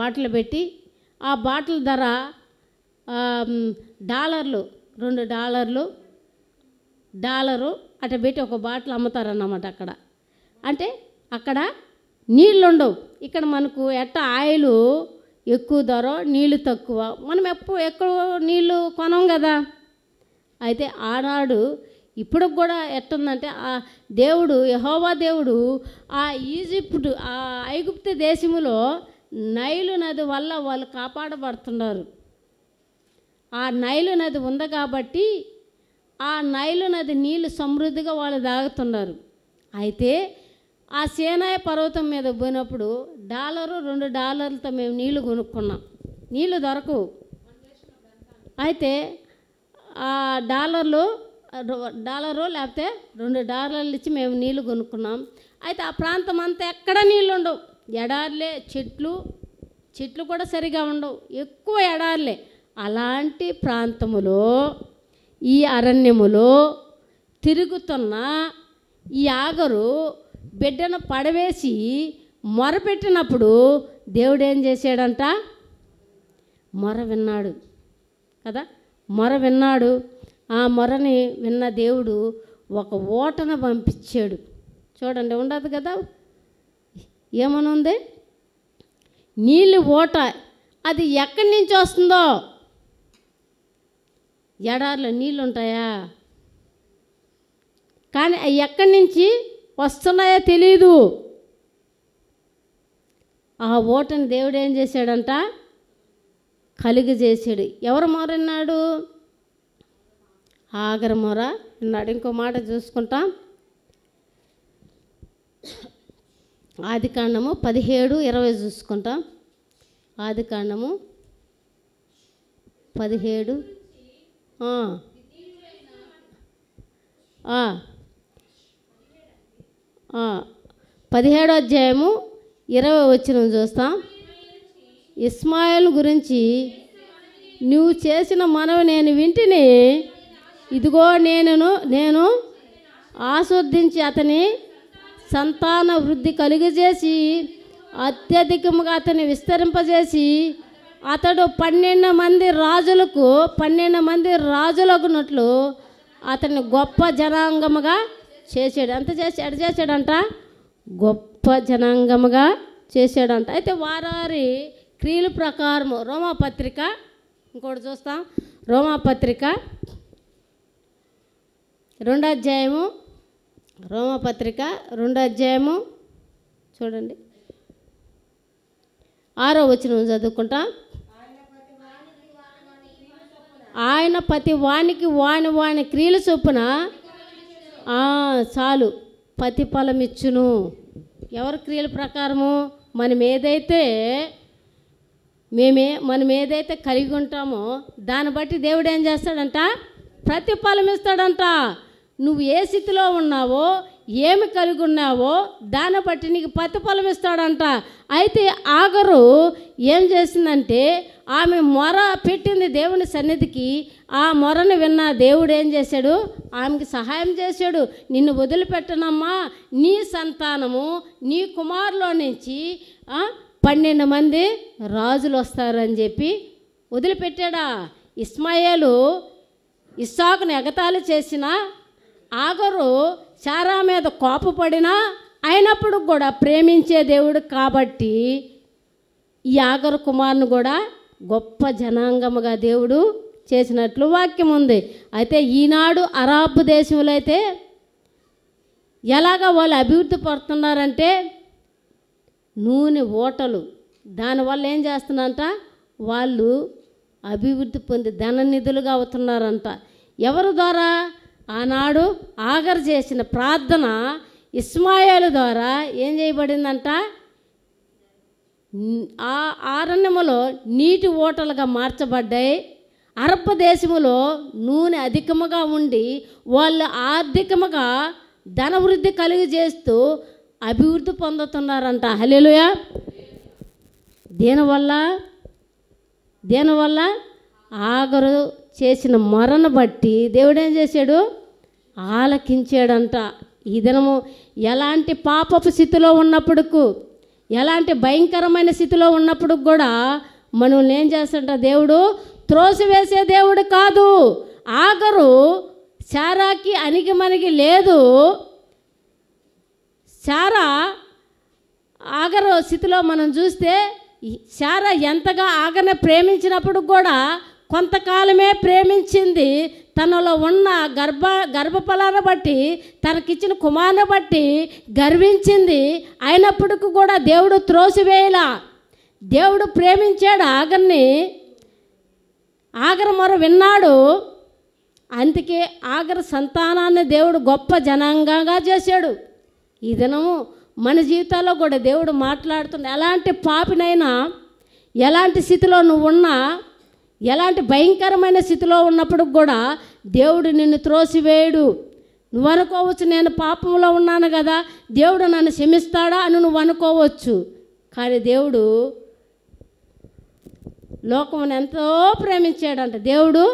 bottle పెట్టి ఆ bottle ధర డాలర్లు రెండు డాలర్లు డాలరు అట పెట్టి ఒక బాటిల్ అమ్ముతారన్నమాట అక్కడ అంటే అక్కడ నీళ్ళు ఉండవు ఇక్కడ మనకు ఎట్ట ఆయిలు ఎక్కువ ధర నీళ్ళు తక్కువ మనం ఎప్పుడు ఎక్కువ నీళ్ళు కొనం కదా అయితే ఆనాడు ఇప్పుడు కూడా ఎట్టుందంటే ఆ దేవుడు యహోవా దేవుడు ఆ ఈజిప్ట్ ఆ ఐగుప్త దేశములో నైలు నది వల్ల వాళ్ళు కాపాడబడుతున్నారు ఆ నైలు నది ఉంది కాబట్టి ఆ నైలు నది నీళ్లు సమృద్ధిగా వాళ్ళు తాగుతున్నారు అయితే ఆ సేనాయ పర్వతం మీద పోయినప్పుడు డాలరు రెండు డాలర్లతో మేము నీళ్లు కొనుక్కున్నాం నీళ్లు దొరకవు అయితే ఆ డాలర్లు డాలరు లేకపోతే రెండు డాలర్లు ఇచ్చి మేము నీళ్లు కొనుక్కున్నాం అయితే ఆ ప్రాంతం అంతా ఎక్కడ నీళ్ళు ఉండవు ఎడార్లే చెట్లు చెట్లు కూడా సరిగా ఉండవు ఎక్కువ ఎడార్లే అలాంటి ప్రాంతములో ఈ అరణ్యములో తిరుగుతున్న ఈ ఆగరు బిడ్డను పడవేసి మొరపెట్టినప్పుడు దేవుడు ఏం చేశాడంట మొర విన్నాడు కదా మొర విన్నాడు ఆ మొరని విన్న దేవుడు ఒక ఓటను పంపించాడు చూడండి ఉండదు కదా ఏమనుంది నీళ్ళు ఓట అది ఎక్కడి నుంచి వస్తుందో ఎడారిలో నీళ్ళు ఉంటాయా కానీ అవి ఎక్కడి నుంచి వస్తున్నాయో తెలియదు ఆ ఓటని దేవుడు ఏం చేశాడంట చేశాడు ఎవరు మొరన్నాడు ఆగర మొర అన్నాడు ఇంకో మాట చూసుకుంటాం ఆది కాండము పదిహేడు ఇరవై చూసుకుంటాం ఆది కాండము పదిహేడు పదిహేడో అధ్యాయము ఇరవై వచ్చిన చూస్తాం ఇస్మాయిల్ గురించి నువ్వు చేసిన మనవి నేను వింటిని ఇదిగో నేను నేను ఆస్వాదించి అతని సంతాన వృద్ధి కలుగజేసి అత్యధికముగా అతన్ని విస్తరింపజేసి అతడు పన్నెండు మంది రాజులకు పన్నెండు మంది రాజులకున్నట్లు అతన్ని గొప్ప జనాంగముగా చేసాడు ఎంత చేశాడు చేశాడంట గొప్ప జనాంగముగా చేశాడంట అయితే వారి క్రియల ప్రకారము రోమాపత్రిక ఇంకోటి చూస్తాం రోమాపత్రిక రెండో అధ్యాయము రోమపత్రిక రెండో అధ్యాయము చూడండి ఆరో వచ్చిన చదువుకుంటా ఆయన ప్రతి వానికి వాని వాని క్రియల చొప్పున చాలు ప్రతిఫలం ఇచ్చును ఎవరి క్రియల ప్రకారము మనం ఏదైతే మేమే మనం ఏదైతే కలిగి ఉంటామో దాన్ని బట్టి దేవుడు ఏం చేస్తాడంట ప్రతిఫలం ఇస్తాడంట నువ్వు ఏ స్థితిలో ఉన్నావో ఏమి కలిగి ఉన్నావో దాన్ని బట్టి నీకు ప్రతిఫలం ఇస్తాడంట అయితే ఆగరు ఏం చేసిందంటే ఆమె మొర పెట్టింది దేవుని సన్నిధికి ఆ మొరను విన్న దేవుడు ఏం చేశాడు ఆమెకి సహాయం చేశాడు నిన్ను వదిలిపెట్టనమ్మా నీ సంతానము నీ కుమారులో నుంచి పన్నెండు మంది రాజులు వస్తారని చెప్పి వదిలిపెట్టాడా ఇస్మాయేలు ఇస్సాకును ఎగతాలు చేసిన ఆగరు చారా మీద కోపపడినా అయినప్పుడు కూడా ప్రేమించే దేవుడు కాబట్టి ఈ ఆగరు కుమారుని కూడా గొప్ప జనాంగముగా దేవుడు చేసినట్లు వాక్యం ఉంది అయితే ఈనాడు అరాబ్ దేశంలో అయితే ఎలాగ వాళ్ళు అభివృద్ధి పడుతున్నారంటే నూనె ఓటలు దానివల్ల ఏం చేస్తున్నారంట వాళ్ళు అభివృద్ధి పొంది ధన నిధులుగా అవుతున్నారంట ఎవరి ద్వారా ఆనాడు ఆగర్ చేసిన ప్రార్థన ఇస్మాయిల్ ద్వారా ఏం చేయబడిందంట ఆ అరణ్యములో నీటి ఓటలుగా మార్చబడ్డాయి అరబ్బ దేశములో నూనె అధికముగా ఉండి వాళ్ళు ఆర్థికముగా ధనవృద్ధి కలిగి చేస్తూ అభివృద్ధి పొందుతున్నారంట హలేలుయా దీనివల్ల దీనివల్ల ఆగరు చేసిన మొరను బట్టి దేవుడేం చేశాడు ఆలకించాడంట ఈ దినము ఎలాంటి పాపపు స్థితిలో ఉన్నప్పుడు ఎలాంటి భయంకరమైన స్థితిలో ఉన్నప్పుడు కూడా మనల్ని ఏం చేస్తాడంట దేవుడు త్రోసివేసే దేవుడు కాదు ఆగరు శారాకి అణిగి మనకి లేదు శారా ఆగరు స్థితిలో మనం చూస్తే శారా ఎంతగా ఆగన ప్రేమించినప్పుడు కూడా కొంతకాలమే ప్రేమించింది తనలో ఉన్న గర్భ గర్భఫలాన్ని బట్టి తనకిచ్చిన కుమారుని బట్టి గర్వించింది అయినప్పటికి కూడా దేవుడు త్రోసివేయలా దేవుడు ప్రేమించాడు ఆగర్ని ఆగర మొర విన్నాడు అందుకే ఆగర సంతానాన్ని దేవుడు గొప్ప జనాంగంగా చేశాడు ఈ మన జీవితాల్లో కూడా దేవుడు మాట్లాడుతుంది ఎలాంటి పాపినైనా ఎలాంటి స్థితిలో నువ్వు ఉన్నా ఎలాంటి భయంకరమైన స్థితిలో ఉన్నప్పుడు కూడా దేవుడు నిన్ను త్రోసివేయడు నువ్వు అనుకోవచ్చు నేను పాపంలో ఉన్నాను కదా దేవుడు నన్ను క్షమిస్తాడా అని నువ్వు అనుకోవచ్చు కానీ దేవుడు లోకముని ఎంతో ప్రేమించాడంట దేవుడు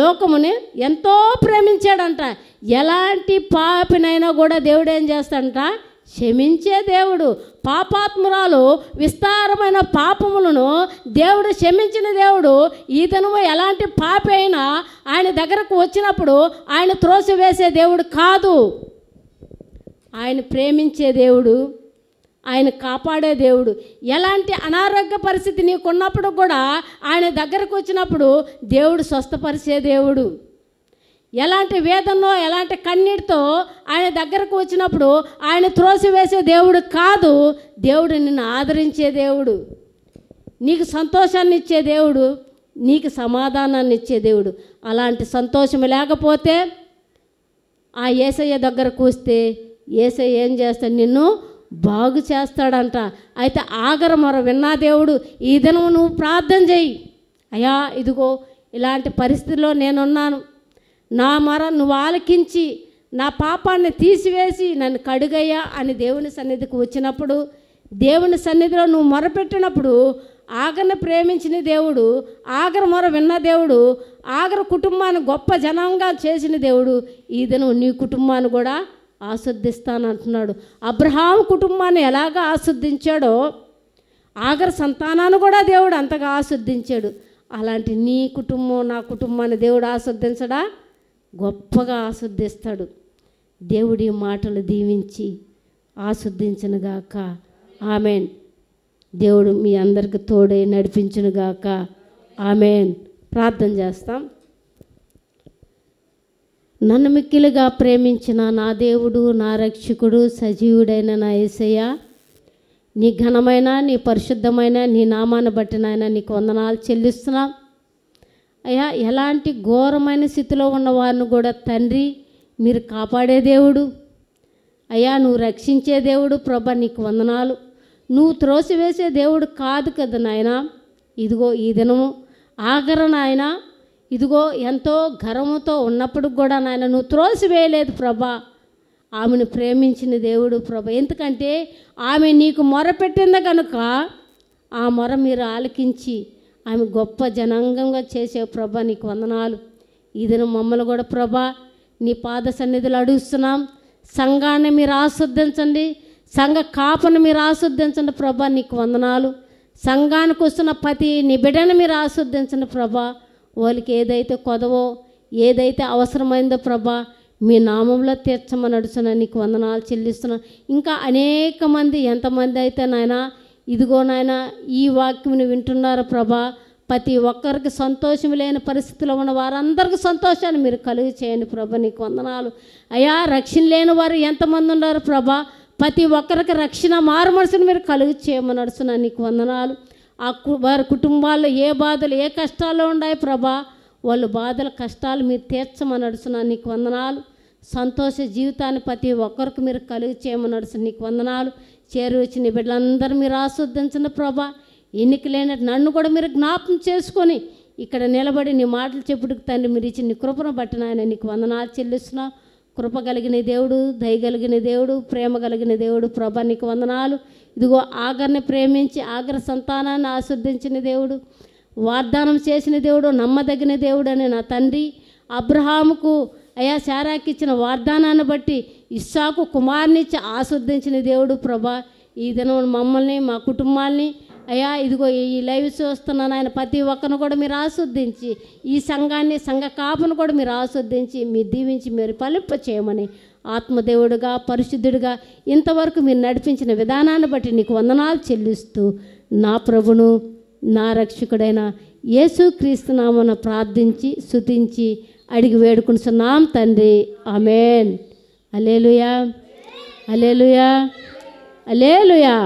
లోకముని ఎంతో ప్రేమించాడంట ఎలాంటి పాపినైనా కూడా దేవుడు ఏం చేస్తాడంట క్షమించే దేవుడు పాపాత్మురాలు విస్తారమైన పాపములను దేవుడు క్షమించిన దేవుడు ఈతను ఎలాంటి పాపి అయినా ఆయన దగ్గరకు వచ్చినప్పుడు ఆయన వేసే దేవుడు కాదు ఆయన ప్రేమించే దేవుడు ఆయన కాపాడే దేవుడు ఎలాంటి అనారోగ్య పరిస్థితి నీకున్నప్పుడు కూడా ఆయన దగ్గరకు వచ్చినప్పుడు దేవుడు స్వస్థపరిచే దేవుడు ఎలాంటి వేదనో ఎలాంటి కన్నీటితో ఆయన దగ్గరకు వచ్చినప్పుడు ఆయన త్రోసివేసే దేవుడు కాదు దేవుడు నిన్ను ఆదరించే దేవుడు నీకు సంతోషాన్ని ఇచ్చే దేవుడు నీకు సమాధానాన్ని ఇచ్చే దేవుడు అలాంటి సంతోషం లేకపోతే ఆ ఏసయ్య దగ్గర కూస్తే ఏసయ్య ఏం చేస్తాడు నిన్ను బాగు చేస్తాడంట అయితే ఆగర మర విన్నా దేవుడు ఈ దినం నువ్వు ప్రార్థన చేయి అయ్యా ఇదిగో ఇలాంటి పరిస్థితిలో నేనున్నాను నా మర నువ్వు ఆలకించి నా పాపాన్ని తీసివేసి నన్ను కడుగయ్యా అని దేవుని సన్నిధికి వచ్చినప్పుడు దేవుని సన్నిధిలో నువ్వు మొరపెట్టినప్పుడు ఆగరిని ప్రేమించిన దేవుడు ఆగర మొర విన్న దేవుడు ఆగర కుటుంబాన్ని గొప్ప జనంగా చేసిన దేవుడు ఈ దినం నీ కుటుంబాన్ని కూడా అంటున్నాడు అబ్రహాం కుటుంబాన్ని ఎలాగ ఆస్వాదించాడో ఆగర సంతానాన్ని కూడా దేవుడు అంతగా ఆస్వాదించాడు అలాంటి నీ కుటుంబం నా కుటుంబాన్ని దేవుడు ఆస్వాదించడా గొప్పగా ఆశుద్ధిస్తాడు దేవుడి మాటలు దీవించి ఆశుద్ధించనుగాక ఆమెన్ దేవుడు మీ అందరికి తోడే నడిపించునుగాక ఆమెన్ ప్రార్థన చేస్తాం నన్ను మిక్కిలుగా ప్రేమించిన నా దేవుడు నా రక్షకుడు సజీవుడైన నా ఏసయ్య నీ ఘనమైన నీ పరిశుద్ధమైన నీ నామాన్ని బట్టి నీకు వందనాలు చెల్లిస్తున్నాం అయ్యా ఎలాంటి ఘోరమైన స్థితిలో ఉన్నవారిని కూడా తండ్రి మీరు కాపాడే దేవుడు అయ్యా నువ్వు రక్షించే దేవుడు ప్రభ నీకు వందనాలు నువ్వు త్రోసివేసే దేవుడు కాదు కదా నాయన ఇదిగో ఈ దినము ఆఖర నాయన ఇదిగో ఎంతో గర్వంతో ఉన్నప్పుడు కూడా నాయన నువ్వు త్రోసివేయలేదు ప్రభా ఆమెను ప్రేమించిన దేవుడు ప్రభ ఎందుకంటే ఆమె నీకు మొర పెట్టింది కనుక ఆ మొర మీరు ఆలకించి ఆమె గొప్ప జనాంగంగా చేసే ప్రభా నీకు వందనాలు ఇదిన మమ్మల్ని కూడా ప్రభా నీ పాద సన్నిధులు అడుగుస్తున్నాం సంఘాన్ని మీరు ఆస్వాదించండి సంఘ కాపను మీరు ఆస్వాదించండి ప్రభా నీకు వందనాలు సంఘానికి వస్తున్న పతి నిబిడను మీరు ఆస్వాదించండి ప్రభా వాళ్ళకి ఏదైతే కొదవో ఏదైతే అవసరమైందో ప్రభా మీ నామంలో తీర్చమని నడుచున నీకు వందనాలు చెల్లిస్తున్నా ఇంకా అనేక మంది ఎంతమంది అయితే నాయనా ఇదిగో నాయన ఈ వాక్యం వింటున్నారు ప్రభా ప్రతి ఒక్కరికి సంతోషం లేని పరిస్థితిలో ఉన్న వారందరికీ సంతోషాన్ని మీరు కలుగు చేయండి ప్రభ నీకు వందనాలు అయా రక్షణ లేని వారు ఎంతమంది ఉన్నారు ప్రభా ప్రతి ఒక్కరికి రక్షణ మారు మనసును మీరు కలుగు చేయమని నడుచున్నా నీకు వందనాలు ఆ వారి కుటుంబాల్లో ఏ బాధలు ఏ కష్టాలు ఉన్నాయి ప్రభా వాళ్ళు బాధల కష్టాలు మీరు తీర్చమని నడుచున్నా నీకు వందనాలు సంతోష జీవితాన్ని ప్రతి ఒక్కరికి మీరు కలుగు చేయమని నడుచు నీకు వందనాలు చేరు వచ్చిన బిడ్డలందరూ మీరు ఆస్వాదించిన ప్రభా ఎన్నిక నన్ను కూడా మీరు జ్ఞాపం చేసుకొని ఇక్కడ నిలబడి నీ మాటలు చెప్పుడుకు తండ్రి మీరు ఇచ్చిన నీ కృపను బట్టి నాయన నీకు వందనాలు చెల్లిస్తున్నా కృప కలిగిన దేవుడు దయగలిగిన దేవుడు ప్రేమ కలిగిన దేవుడు ప్రభా నీకు వందనాలు ఇదిగో ఆగర్ని ప్రేమించి ఆగర సంతానాన్ని ఆస్వాదించిన దేవుడు వాగ్దానం చేసిన దేవుడు నమ్మదగిన దేవుడు అని నా తండ్రి అబ్రహాముకు అయా శారాకి ఇచ్చిన వాగ్దానాన్ని బట్టి ఇస్సాకు కుమారునిచ్చి ఆస్వాదించిన దేవుడు ప్రభా ఈ దినం మమ్మల్ని మా కుటుంబాల్ని అయ్యా ఇదిగో ఈ లైవ్ చూస్తున్నాను ఆయన ప్రతి ఒక్కరిని కూడా మీరు ఆస్వాదించి ఈ సంఘాన్ని సంఘ కాపును కూడా మీరు ఆస్వాదించి మీరు దీవించి మీరు పలింప చేయమని ఆత్మదేవుడుగా పరిశుద్ధుడిగా ఇంతవరకు మీరు నడిపించిన విధానాన్ని బట్టి నీకు వందనాలు చెల్లిస్తూ నా ప్రభును నా రక్షకుడైన యేసు క్రీస్తునామను ప్రార్థించి శుతించి అడిగి వేడుకుంటున్నాం తండ్రి ఆమెన్ అలేలుయా అలేలుయా అలేలుయా